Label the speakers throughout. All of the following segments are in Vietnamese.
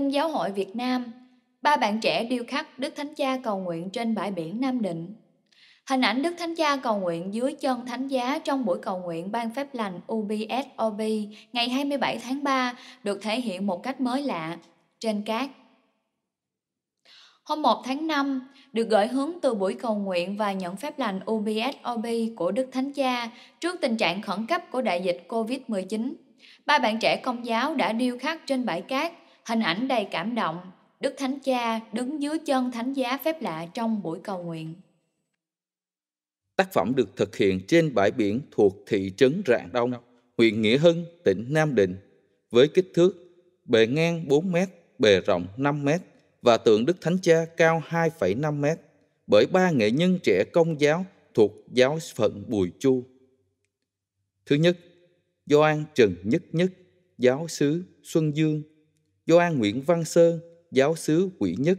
Speaker 1: Tin Giáo hội Việt Nam, ba bạn trẻ điêu khắc Đức Thánh Cha cầu nguyện trên bãi biển Nam Định. Hình ảnh Đức Thánh Cha cầu nguyện dưới chân Thánh Giá trong buổi cầu nguyện ban phép lành UBSOB ngày 27 tháng 3 được thể hiện một cách mới lạ trên cát. Hôm 1 tháng 5, được gửi hướng từ buổi cầu nguyện và nhận phép lành UBSOB của Đức Thánh Cha trước tình trạng khẩn cấp của đại dịch COVID-19. Ba bạn trẻ công giáo đã điêu khắc trên bãi cát Hình ảnh đầy cảm động, Đức Thánh Cha đứng dưới chân Thánh giá phép lạ trong buổi cầu nguyện.
Speaker 2: Tác phẩm được thực hiện trên bãi biển thuộc thị trấn Rạng Đông, huyện Nghĩa Hưng, tỉnh Nam Định, với kích thước bề ngang 4 m, bề rộng 5 m và tượng Đức Thánh Cha cao 2,5 m bởi ba nghệ nhân trẻ công giáo thuộc giáo phận Bùi Chu. Thứ nhất, Doan Trần Nhất Nhất, giáo sứ Xuân Dương, Gioan Nguyễn Văn Sơn, giáo sứ Quỷ Nhất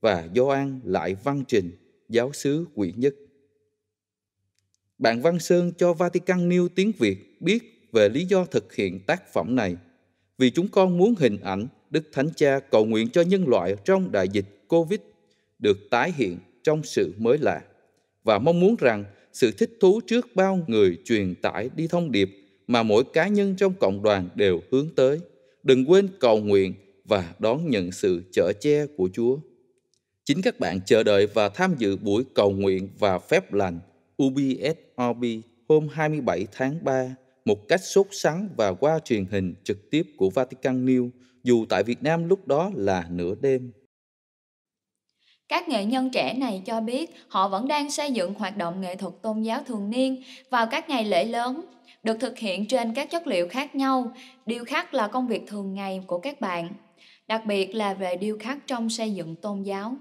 Speaker 2: và Gioan Lại Văn Trình, giáo sứ Quỷ Nhất. Bạn Văn Sơn cho Vatican News tiếng Việt biết về lý do thực hiện tác phẩm này vì chúng con muốn hình ảnh Đức Thánh Cha cầu nguyện cho nhân loại trong đại dịch Covid được tái hiện trong sự mới lạ và mong muốn rằng sự thích thú trước bao người truyền tải đi thông điệp mà mỗi cá nhân trong cộng đoàn đều hướng tới Đừng quên cầu nguyện và đón nhận sự chở che của Chúa. Chính các bạn chờ đợi và tham dự buổi cầu nguyện và phép lành UBSRB hôm 27 tháng 3 một cách sốt sắng và qua truyền hình trực tiếp của Vatican News dù tại Việt Nam lúc đó là nửa đêm.
Speaker 1: Các nghệ nhân trẻ này cho biết họ vẫn đang xây dựng hoạt động nghệ thuật tôn giáo thường niên vào các ngày lễ lớn, được thực hiện trên các chất liệu khác nhau, điêu khắc là công việc thường ngày của các bạn, đặc biệt là về điêu khắc trong xây dựng tôn giáo.